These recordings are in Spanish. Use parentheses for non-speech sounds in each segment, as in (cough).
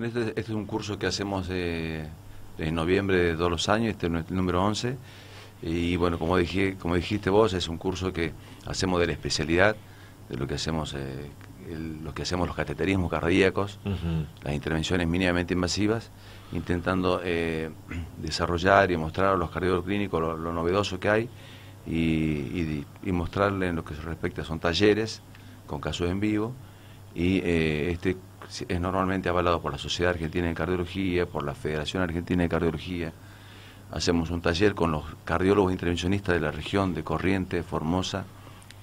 Este, este, es un curso que hacemos en noviembre de todos los años, este es el número 11. Y bueno, como, dijiste vos, es un curso que hacemos de la especialidad, de lo que hacemos, eh, lo que hacemos los cateterismos cardíacos, las intervenciones mínimamente invasivas, intentando eh, desarrollar y mostrar a los cardíacos clínicos lo, novedoso que hay y, mostrarles mostrarle en lo que se respecta son talleres con casos en vivo y eh, este es normalmente avalado por la Sociedad Argentina de Cardiología, por la Federación Argentina de Cardiología. Hacemos un taller con los cardiólogos intervencionistas de la región de Corrientes, Formosa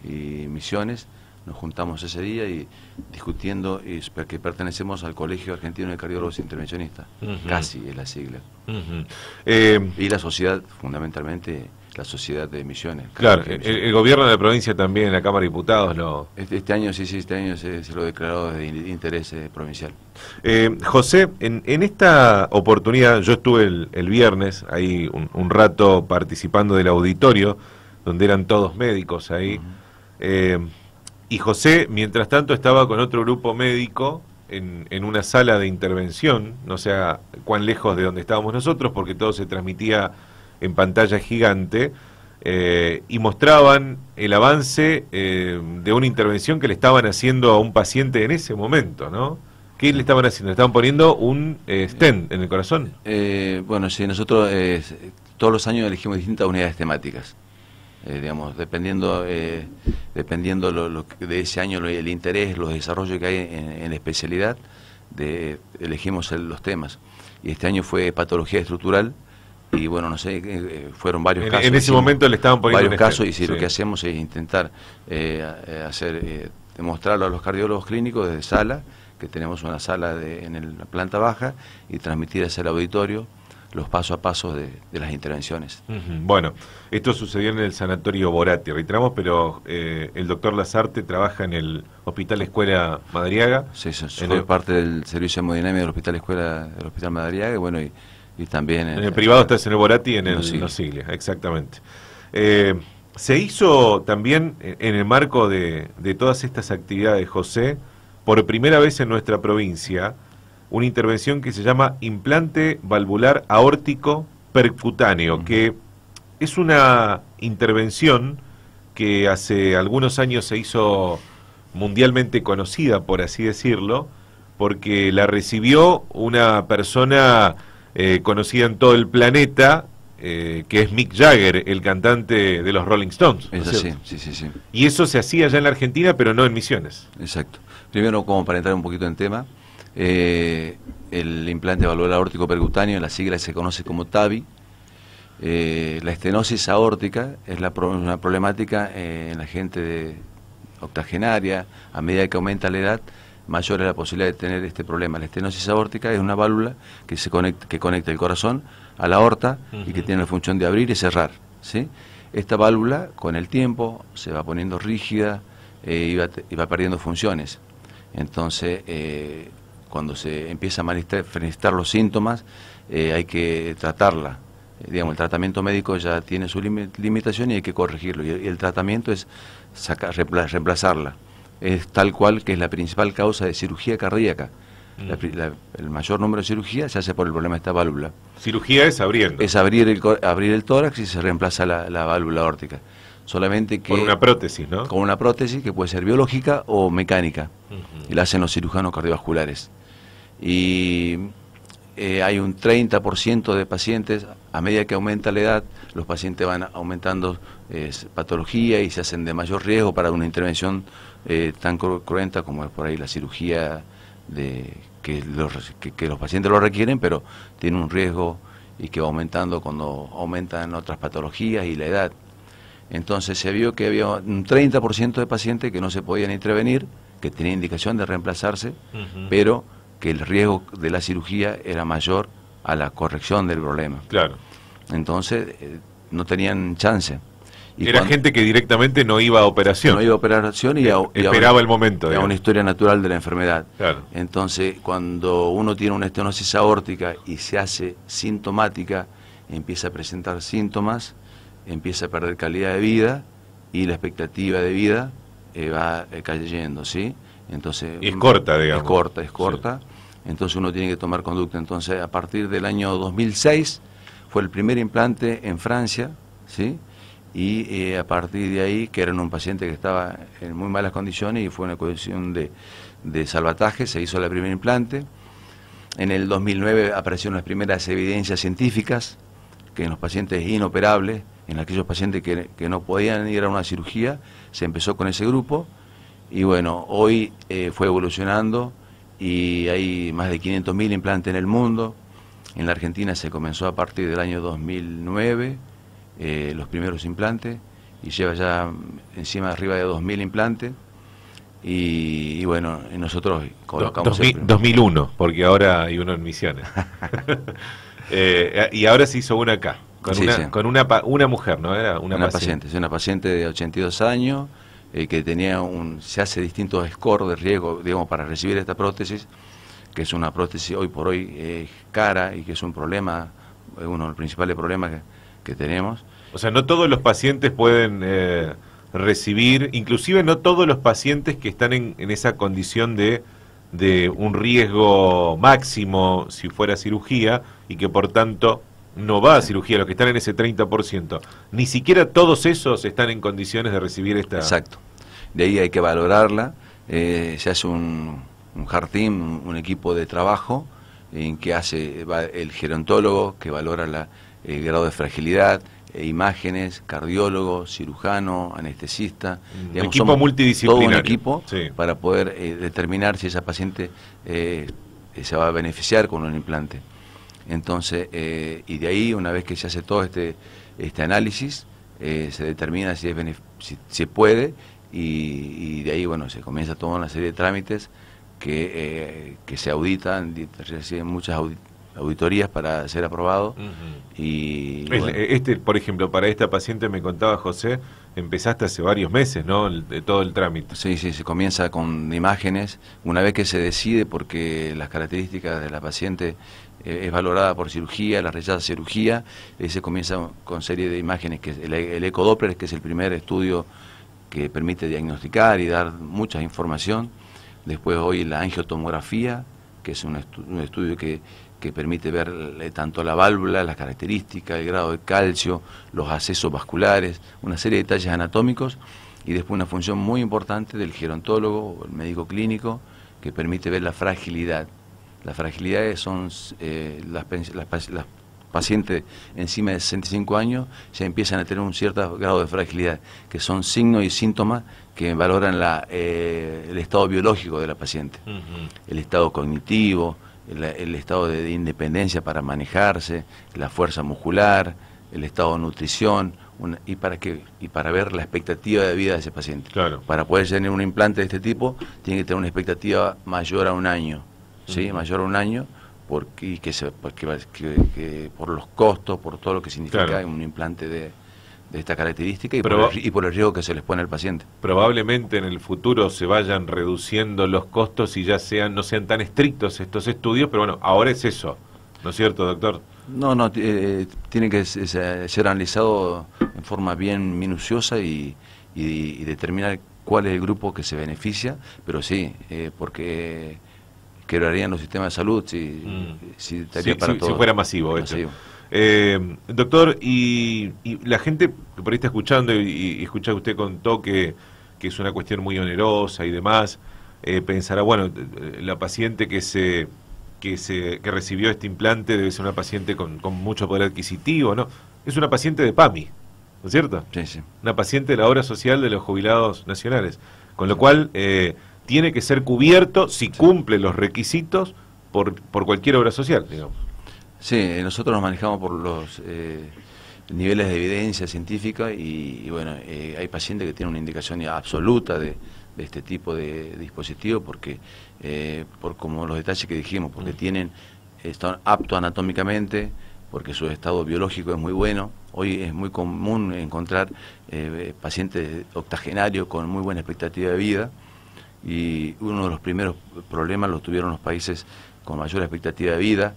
y Misiones. Nos juntamos ese día y discutiendo y, que pertenecemos al Colegio Argentino de Cardiólogos Intervencionistas, casi es la sigla. Eh, eh, y la sociedad fundamentalmente la sociedad de emisiones. Claro, El, gobierno de la provincia también, la Cámara de Diputados lo... Este, este año, sí, sí, este año se, lo declaró de interés eh, provincial. Eh, José, en, esta oportunidad, yo estuve el, viernes ahí un, rato participando del auditorio, donde eran todos médicos ahí, eh, y José, mientras tanto, estaba con otro grupo médico en, en, una sala de intervención, no sé cuán lejos de donde estábamos nosotros, porque todo se transmitía en pantalla gigante eh, y mostraban el avance eh, de una intervención que le estaban haciendo a un paciente en ese momento, ¿no? ¿Qué le estaban haciendo? ¿Le estaban poniendo un eh, stent en el corazón? bueno, sí, nosotros todos los años elegimos distintas unidades temáticas. digamos, dependiendo, dependiendo de ese año, el interés, los desarrollos que hay en, especialidad, de, elegimos los temas. Y este año fue patología estructural, y bueno, no sé, eh, eh, fueron varios casos. En ese momento le estaban poniendo varios casos y si lo que hacemos es intentar eh, hacer demostrarlo a los cardiólogos clínicos desde sala, que tenemos una sala en la planta baja y transmitir hacia el auditorio los paso a paso de, las intervenciones. Bueno, esto sucedió en el sanatorio Borati, reiteramos, pero el doctor Lazarte trabaja en el Hospital Escuela Madariaga. Sí, soy parte del servicio de hemodinámica del Hospital Escuela, del Hospital Madariaga, y bueno, y y también en, el privado está en el Borati y en el Nocilia, exactamente. Eh, se hizo también en el marco de, todas estas actividades, José, por primera vez en nuestra provincia, una intervención que se llama implante valvular aórtico percutáneo, que es una intervención que hace algunos años se hizo mundialmente conocida, por así decirlo, porque la recibió una persona eh, conocida en todo el planeta, eh, que es Mick Jagger, el cantante de los Rolling Stones. sí, Y eso se hacía ya en la Argentina, pero no en Misiones. Exacto. Primero, como para entrar un poquito en tema, eh, el implante valor aórtico percutáneo, en la sigla se conoce como TAVI. Eh, la estenosis aórtica es la una problemática en la gente de octogenaria, a medida que aumenta la edad, mayor es la posibilidad de tener este problema. La estenosis aórtica es una válvula que, se conecta, que conecta el corazón a la aorta y que tiene la función de abrir y cerrar. Esta válvula, con el tiempo, se va poniendo rígida eh, y, va, perdiendo funciones. Entonces, eh, cuando se empieza a manifestar los síntomas, eh, hay que tratarla. Digamos, el tratamiento médico ya tiene su limitación y hay que corregirlo. Y el, tratamiento es sacar, reemplazarla es tal cual que es la principal causa de cirugía cardíaca. Mm. el mayor número de cirugías se hace por el problema de esta válvula. Cirugía es abriendo. Es abrir el, abrir el tórax y se reemplaza la, válvula órtica. Solamente que... Con una prótesis, ¿no? Con una prótesis que puede ser biológica o mecánica. Y la hacen los cirujanos cardiovasculares. Y eh, hay un 30% de pacientes, a medida que aumenta la edad, los pacientes van aumentando es patología y se hacen de mayor riesgo para una intervención eh, tan cruenta como es por ahí la cirugía de que los, que, los pacientes lo requieren, pero tiene un riesgo y que va aumentando cuando aumentan otras patologías y la edad. Entonces se vio que había un 30% de pacientes que no se podían intervenir, que tenían indicación de reemplazarse, pero que el riesgo de la cirugía era mayor a la corrección del problema. Claro. Entonces eh, no tenían chance. Era gente que directamente no iba a operación. No iba a operación y, eh, esperaba el momento. Era una historia natural de la enfermedad. Claro. Entonces, cuando uno tiene una estenosis aórtica y se hace sintomática, empieza a presentar síntomas, empieza a perder calidad de vida y la expectativa de vida eh, va eh, cayendo, ¿sí? Entonces, es corta, digamos. Es corta, es corta. Entonces uno tiene que tomar conducta. Entonces, a partir del año 2006 fue el primer implante en Francia, ¿sí? y eh, a partir de ahí, que era un paciente que estaba en muy malas condiciones y fue una cuestión de, salvataje, se hizo el primer implante. En el 2009 aparecieron las primeras evidencias científicas que en los pacientes inoperables, en aquellos pacientes que, no podían ir a una cirugía, se empezó con ese grupo y bueno, hoy eh, fue evolucionando y hay más de 500.000 implantes en el mundo. En la Argentina se comenzó a partir del año 2009 eh, los primeros implantes y lleva ya encima arriba de 2.000 implantes. Y, bueno, nosotros colocamos... 2001, porque ahora hay uno en Misiones. (laughs) Eh, y ahora se hizo una acá, con, una, con una, mujer, ¿no? Era una, paciente. es una paciente de 82 años eh, que tenía un... se hace distintos scores de riesgo, digamos, para recibir esta prótesis, que es una prótesis hoy por hoy cara y que es un problema, uno de los principales problemas que tenemos. O sea, no todos los pacientes pueden eh, recibir, inclusive no todos los pacientes que están en, esa condición de, de, un riesgo máximo si fuera cirugía y que por tanto no va a cirugía, los que están en ese 30%, ni siquiera todos esos están en condiciones de recibir esta... Exacto. De ahí hay que valorarla. Eh, se hace un, un jardín, un, equipo de trabajo en que hace el gerontólogo que valora el grado de fragilidad, eh, imágenes, cardiólogo, cirujano, anestesista. Un digamos, equipo multidisciplinario. un equipo para poder eh, determinar si esa paciente eh, se va a beneficiar con un implante. Entonces, y de ahí, una vez que se hace todo este, este análisis, se determina si, es si, puede y, de ahí, bueno, se comienza toda una serie de trámites que, que se auditan, se hacen muchas audit auditorías para ser aprobado. y, Este, por ejemplo, para esta paciente me contaba José, empezaste hace varios meses, ¿no? de todo el trámite. Sí, sí, se comienza con imágenes. Una vez que se decide, porque las características de la paciente eh, es valorada por cirugía, la rechaza cirugía, eh, se comienza con serie de imágenes, que el, el es que es el primer estudio que permite diagnosticar y dar mucha información. Después hoy la angiotomografía, que es un estudio que que permite ver tanto la válvula, las características, el grado de calcio, los accesos vasculares, una serie de detalles anatómicos y después una función muy importante del gerontólogo o el médico clínico que permite ver la fragilidad. Las fragilidades son eh, las, pacientes encima de 65 años ya empiezan a tener un cierto grado de fragilidad, que son signos y síntomas que valoran eh, el estado biológico de la paciente, el estado cognitivo, el, estado de, independencia para manejarse, la fuerza muscular, el estado de nutrición, y para que y para ver la expectativa de vida de ese paciente. Claro. Para poder tener un implante de este tipo, tiene que tener una expectativa mayor a un año, sí, mayor a un año, porque que, se, por los costos, por todo lo que significa un implante de de esta característica y, por el, riesgo que se les pone al paciente. Probablemente en el futuro se vayan reduciendo los costos y ya sean no sean tan estrictos estos estudios, pero bueno, ahora es eso, ¿no es cierto, doctor? No, no, eh, tiene que eh, ser analizado en forma bien minuciosa y, determinar cuál es el grupo que se beneficia, pero sí, eh, porque quebrarían los sistemas de salud si, mm. si, fuera masivo, eh, doctor, y, la gente que por ahí está escuchando y, escucha que usted contó que, que, es una cuestión muy onerosa y demás, eh, pensará, bueno, eh, la paciente que se que se que recibió este implante debe ser una paciente con, mucho poder adquisitivo, ¿no? Es una paciente de PAMI, ¿no es cierto? Sí, sí. Una paciente de la obra social de los jubilados nacionales, con lo cual tiene que ser cubierto si cumple los requisitos por, por cualquier obra social, digamos. Sí, eh, nosotros nos manejamos por los eh, niveles de evidencia científica y, bueno, eh, hay pacientes que tienen una indicación absoluta de, este tipo de dispositivo porque, por como los detalles que dijimos, porque mm. tienen, están aptos anatómicamente, porque su estado biológico es muy bueno. Hoy es muy común encontrar pacientes octogenarios con muy buena expectativa de vida y uno de los primeros problemas los tuvieron los países con mayor expectativa de vida.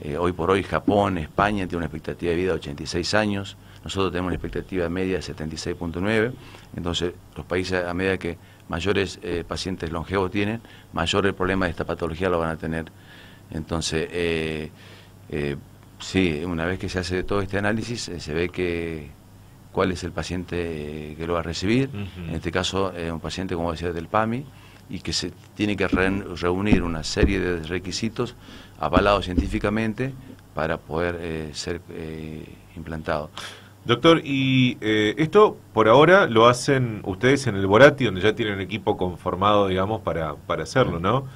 Eh, hoy por hoy Japón, España tiene una expectativa de vida de 86 años, nosotros tenemos una expectativa media de 76.9, entonces los países a medida que mayores eh, pacientes longevos tienen, mayor el problema de esta patología lo van a tener. Entonces, eh, sí, una vez que se hace todo este análisis, se ve que cuál es el paciente que lo va a recibir, en este caso un paciente, como decía, del PAMI, y que se tiene que reunir una serie de requisitos avalados científicamente para poder eh, ser eh, implantado. Doctor, y eh, esto por ahora lo hacen ustedes en el Borati, donde ya tienen un equipo conformado, digamos, para, para hacerlo, ¿no?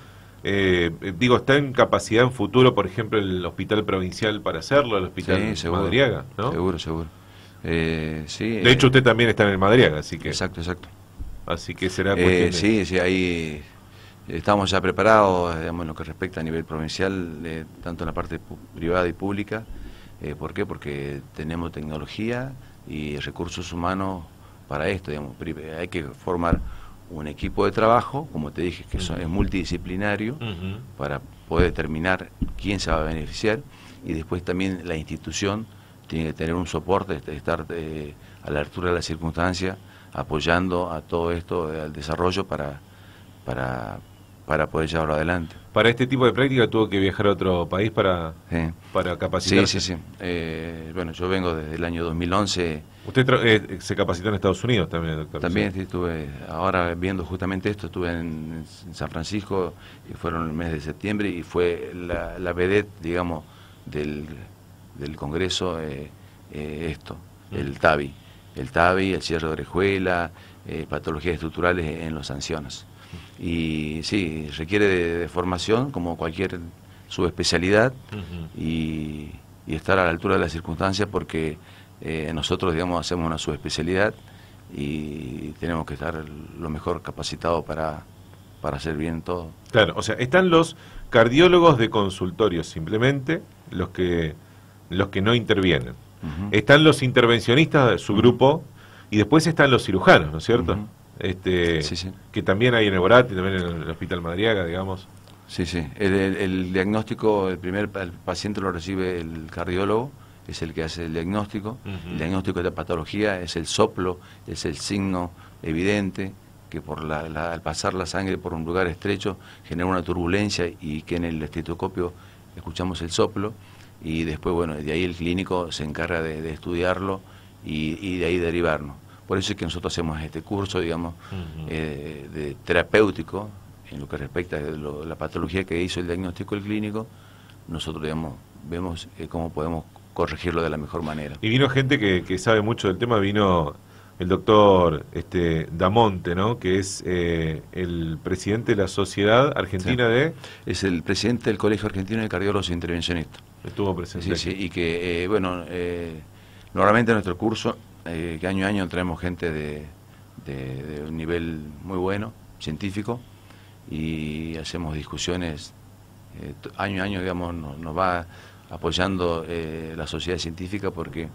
digo, ¿está en capacidad en futuro, por ejemplo, el hospital provincial para hacerlo, el hospital de Madriaga, seguro, Seguro, seguro. sí, de hecho, usted también está en el Madriaga, así que... Exacto, exacto. Así que será eh, Sí, sí, ahí estamos ya preparados, eh, digamos, en lo que respecta a nivel provincial, eh, tanto en la parte privada y pública. ¿Por qué? Porque tenemos tecnología y recursos humanos para esto. Digamos. Hay que formar un equipo de trabajo, como te dije, que es multidisciplinario, para poder determinar quién se va a beneficiar y después también la institución tiene que tener un soporte, estar a la altura de las circunstancias apoyando a todo esto, eh, al desarrollo para, para, poder llevarlo adelante. Para este tipo de práctica tuvo que viajar a otro país para, para capacitarse. Sí, sí, sí. Eh, bueno, yo vengo desde el año 2011. ¿Usted eh, se capacitó en Estados Unidos también, doctor? También sí, estuve, ahora viendo justamente esto, estuve en, San Francisco, y fueron el mes de septiembre, y fue la, la vedette, digamos, del, del Congreso esto, el mm. TABI el TAVI, el cierre de orejuela, eh, patologías estructurales en los ancianos. Y sí, requiere de, formación como cualquier subespecialidad y, estar a la altura de las circunstancias porque eh, nosotros, digamos, hacemos una subespecialidad y tenemos que estar lo mejor capacitado para, para hacer bien todo. Claro, o sea, están los cardiólogos de consultorio simplemente, los que, los que no intervienen. Están los intervencionistas de su grupo y después están los cirujanos, ¿no es cierto? este, Que también hay en el Borat y también en el Hospital Madriaga, digamos. Sí, sí. El, diagnóstico, el primer paciente lo recibe el cardiólogo, es el que hace el diagnóstico. El diagnóstico de la patología es el soplo, es el signo evidente que por al pasar la sangre por un lugar estrecho genera una turbulencia y que en el estetoscopio escuchamos el soplo y después, bueno, de ahí el clínico se encarga de, estudiarlo y, de ahí derivarnos. Por eso es que nosotros hacemos este curso, digamos, eh, de terapéutico, en lo que respecta a la patología que hizo el diagnóstico el clínico, nosotros, digamos, vemos eh, cómo podemos corregirlo de la mejor manera. Y vino gente que, que sabe mucho del tema, vino el doctor este, Damonte, ¿no? que es eh, el presidente de la Sociedad Argentina de... Es el presidente del Colegio Argentino de Cardiólogos Intervencionistas. Estuvo presente. Sí, sí, y que, eh, bueno, eh, normalmente en nuestro curso, que año a año traemos gente de, un nivel muy bueno, científico, y hacemos discusiones, año a año, digamos, nos, nos va apoyando la sociedad científica porque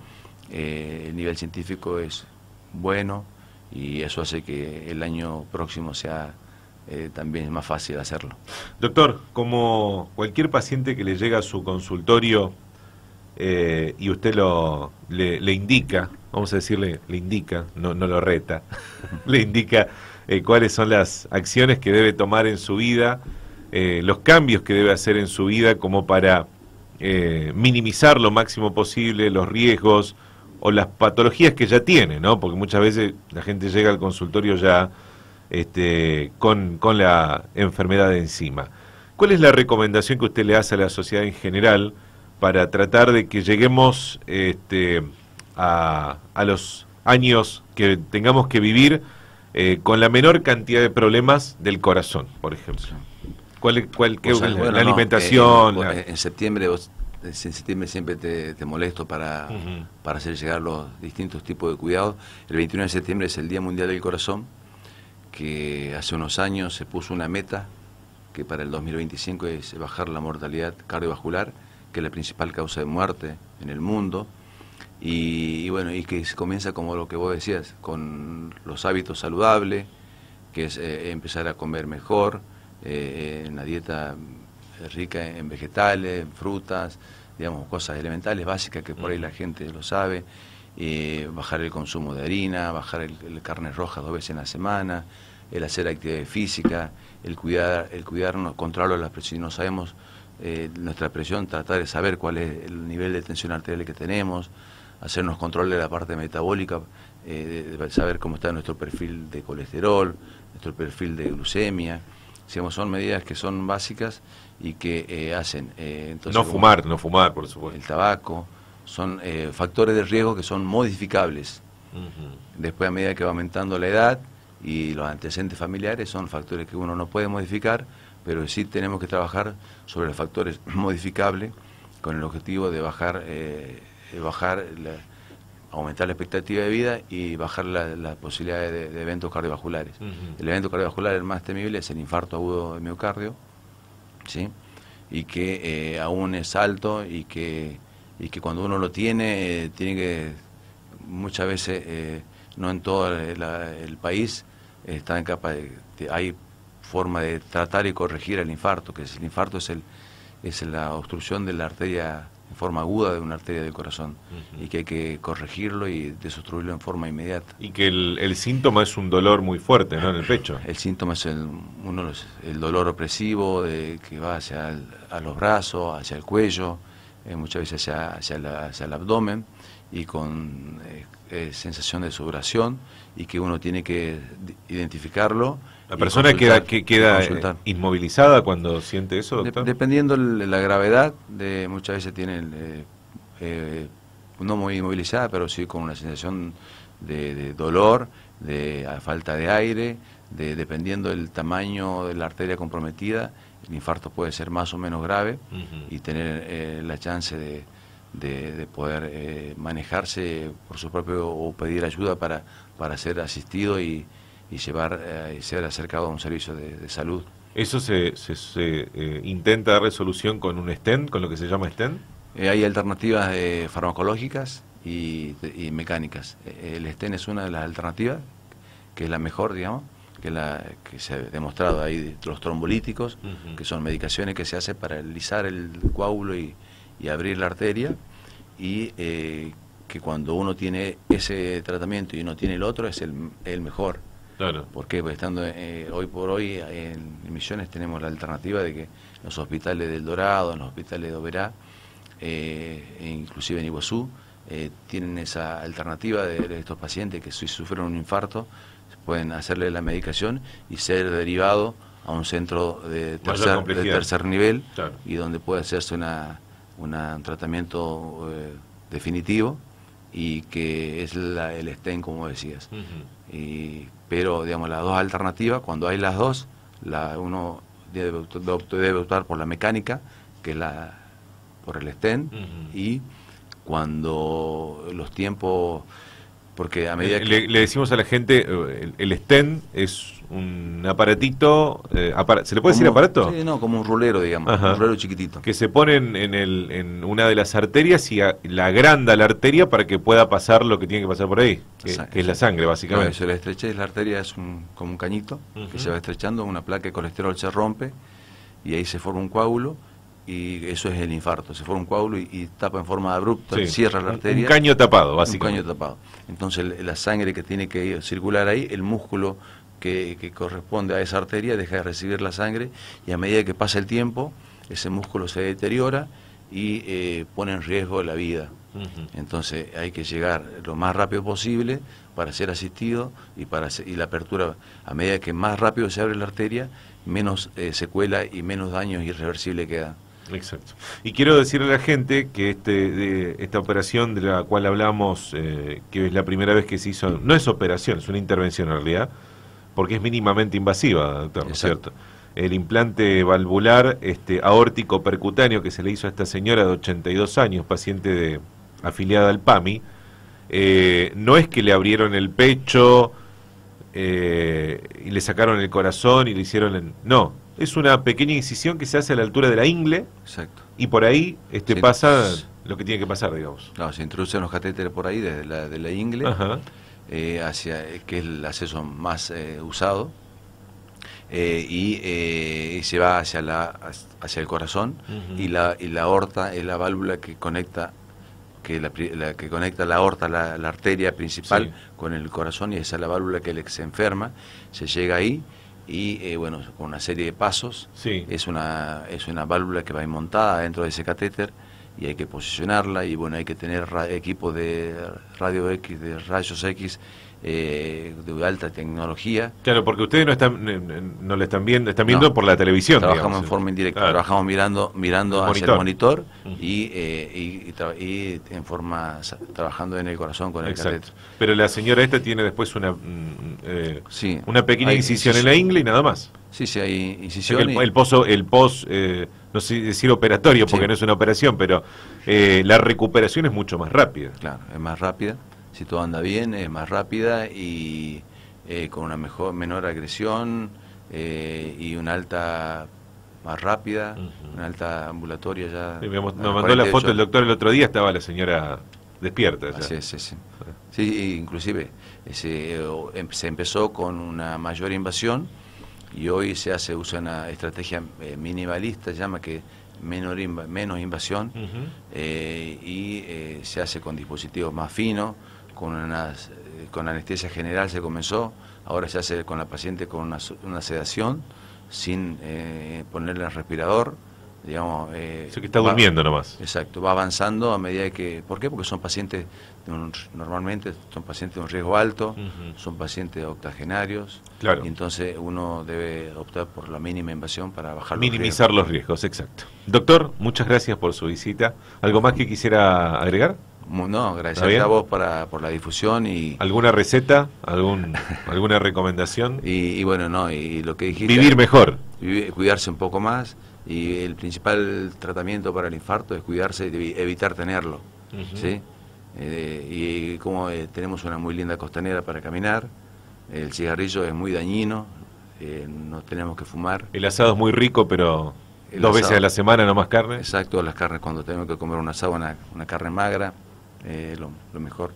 el nivel científico es bueno y eso hace que el año próximo sea eh, también más fácil hacerlo. Doctor, como cualquier paciente que le llega a su consultorio eh, y usted lo, le, indica, vamos a decirle, le indica, no, lo reta, (laughs) le indica eh, cuáles son las acciones que debe tomar en su vida, los cambios que debe hacer en su vida como para minimizar lo máximo posible los riesgos, o las patologías que ya tiene, ¿no? Porque muchas veces la gente llega al consultorio ya este, con, la enfermedad de encima. ¿Cuál es la recomendación que usted le hace a la sociedad en general para tratar de que lleguemos este, a, los años que tengamos que vivir eh, con la menor cantidad de problemas del corazón, por ejemplo? ¿Cuál, cuál qué, la alimentación? en, septiembre en septiembre siempre te, molesto para, para hacer llegar los distintos tipos de cuidados. El 21 de septiembre es el Día Mundial del Corazón, que hace unos años se puso una meta que para el 2025 es bajar la mortalidad cardiovascular, que es la principal causa de muerte en el mundo. Y, bueno, y que se comienza como lo que vos decías, con los hábitos saludables, que es eh, empezar a comer mejor, eh, en la dieta eh, rica en vegetales, en frutas, digamos, cosas elementales, básicas, que por ahí la mm. gente lo sabe. bajar el consumo de harina, bajar el, carne roja dos veces en la semana, el hacer actividad física, el, cuidar, el cuidarnos, controlar la presión. no sabemos eh, nuestra presión, tratar de saber cuál es el nivel de tensión arterial que tenemos, hacernos control de la parte metabólica, eh, saber cómo está nuestro perfil de colesterol, nuestro perfil de glucemia son medidas que son básicas y que eh, hacen... Eh, entonces, no fumar, no fumar, por supuesto. El tabaco, son eh, factores de riesgo que son modificables. Después, a medida que va aumentando la edad y los antecedentes familiares, son factores que uno no puede modificar, pero sí tenemos que trabajar sobre los factores (laughs) modificables con el objetivo de bajar, bajar la aumentar la expectativa de vida y bajar las posibilidades de, eventos cardiovasculares. El evento cardiovascular el más temible es el infarto agudo de miocardio, ¿sí? y que eh, aún es alto y que, y que cuando uno lo tiene, eh, tiene que, muchas veces, eh, no en todo el país, de hay forma de tratar y corregir el infarto, que es, el infarto es, el, es la obstrucción de la arteria en forma aguda de una arteria del corazón y que hay que corregirlo y desobstruirlo en forma inmediata. Y que el, el, síntoma es un dolor muy fuerte, ¿no? En el pecho. El síntoma es el, uno, el dolor opresivo de, que va hacia a los brazos, hacia el cuello, eh, muchas veces hacia, hacia, el abdomen y con eh, eh, sensación de sudoración y que uno tiene que identificarlo ¿La persona queda, queda eh, inmovilizada cuando siente eso? dependiendo de la gravedad, de, muchas veces tiene, eh, eh, no muy inmovilizada, pero sí con una sensación de, dolor, de falta de aire, de, dependiendo del tamaño de la arteria comprometida, el infarto puede ser más o menos grave y tener la chance de, poder manejarse por su propio o pedir ayuda para, para ser asistido y, y llevar eh, y ser acercado a un servicio de, salud. ¿Eso se, se, eh, intenta dar resolución con un stent, con lo que se llama stent? Eh, hay alternativas farmacológicas y, mecánicas. El stent es una de las alternativas, que es la mejor, digamos, que, la, que se ha demostrado ahí, los trombolíticos, que son medicaciones que se hacen para lisar el coágulo y, abrir la arteria, y que cuando uno tiene ese tratamiento y no tiene el otro, es el, el mejor. Porque estando eh, hoy por hoy en Misiones tenemos la alternativa de que los hospitales del Dorado, en los hospitales de Oberá, eh, e inclusive en Iguazú, eh, tienen esa alternativa de, estos pacientes que si sufren un infarto pueden hacerle la medicación y ser derivado a un centro de tercer, nivel y donde puede hacerse un tratamiento definitivo y que es el estén como decías. Pero, digamos, las dos alternativas, cuando hay las dos, la, uno debe, debe optar por la mecánica, que es la, por el estén, y cuando los tiempos porque a medida que... le, decimos a la gente, eh, el, el estén es un aparatito, eh, ¿se le puede decir aparato? no, como un rulero, digamos, un rulero chiquitito. Que se pone en, el, en una de las arterias y la agranda la arteria para que pueda pasar lo que tiene que pasar por ahí, que, es la sangre, básicamente. se la estrecha es la arteria es un, como un cañito que se va estrechando, una placa de colesterol se rompe y ahí se forma un coágulo y eso es el infarto. Se forma un coágulo y, tapa en forma abrupta, cierra la arteria. Un caño tapado, básicamente. Un caño tapado. Entonces la sangre que tiene que circular ahí, el músculo que, corresponde a esa arteria deja de recibir la sangre y a medida que pasa el tiempo, ese músculo se deteriora y eh, pone en riesgo la vida. Entonces hay que llegar lo más rápido posible para ser asistido y, para, y la apertura, a medida que más rápido se abre la arteria, menos eh, secuela y menos daño irreversible queda. Exacto. Y quiero decirle a la gente que este, de, esta operación de la cual hablamos, eh, que es la primera vez que se hizo, no es operación, es una intervención en realidad, porque es mínimamente invasiva, doctor, ¿no es cierto? El implante valvular este, aórtico percutáneo que se le hizo a esta señora de 82 años, paciente de, afiliada al PAMI, eh, no es que le abrieron el pecho eh, y le sacaron el corazón y le hicieron... no, es una pequeña incisión que se hace a la altura de la ingle y por ahí este, pasa lo que tiene que pasar, digamos. No, se introducen los catéteres por ahí desde la, de la ingle. Ajá eh, hacia, eh, que es el acceso más eh, usado, y, se va hacia, la, hacia el corazón y, la, aorta es la válvula que conecta que, la, que conecta la aorta, la, arteria principal con el corazón y esa es la válvula que se enferma, se llega ahí y bueno, con una serie de pasos. Es, una, es una válvula que va montada dentro de ese catéter y hay que posicionarla y bueno, hay que tener equipo de radio X, de rayos X eh, de alta tecnología. Claro, porque ustedes no están eh, eh, no le están viendo, están viendo por la televisión. Trabajamos en eh. forma indirecta, trabajamos mirando mirando hacia el monitor y, y, en forma trabajando en el corazón con el Exacto. Pero la señora esta tiene después una mm, mm, una pequeña incisión, en la ingle y nada más. Sí, sí, hay incisión. El, pozo, el pos no sé decir operatorio porque no es una operación, pero la recuperación es mucho más rápida. Claro, es más rápida si todo anda bien, es más rápida y eh, con una mejor, menor agresión eh, y una alta más rápida, una alta ambulatoria ya. Sí, ah, mandó la foto el doctor el otro día, estaba la señora despierta. Ya. sí, sí. sí, inclusive eh, em, se empezó con una mayor invasión y hoy se hace usa una estrategia minimalista, se llama que menor menos invasión y se hace con dispositivos más finos con, eh, con anestesia general se comenzó, ahora se hace con la paciente con una, sedación, sin eh, ponerle el respirador, digamos... Eh, que está durmiendo nomás. Exacto, va avanzando a medida que... ¿Por qué? Porque son pacientes, normalmente son pacientes de un riesgo alto, son pacientes octogenarios, claro. entonces uno debe optar por la mínima invasión para bajar los riesgos. Minimizar los riesgos, exacto. Doctor, muchas gracias por su visita. ¿Algo más que quisiera agregar? No, gracias a vos por la difusión y... ¿Alguna receta? ¿Algún, ¿Alguna recomendación? (laughs) Y, bueno, no, y lo que dijiste... Vivir mejor. Cuidarse un poco más y el principal tratamiento para el infarto es cuidarse y evitar tenerlo, ¿sí? Eh, y como eh, tenemos una muy linda costanera para caminar, el cigarrillo es muy dañino, eh, no tenemos que fumar. El asado es muy rico, pero dos veces a la semana no más carne. Exacto, las carnes cuando tenemos que comer un asado, una carne magra eh, lo, lo mejor.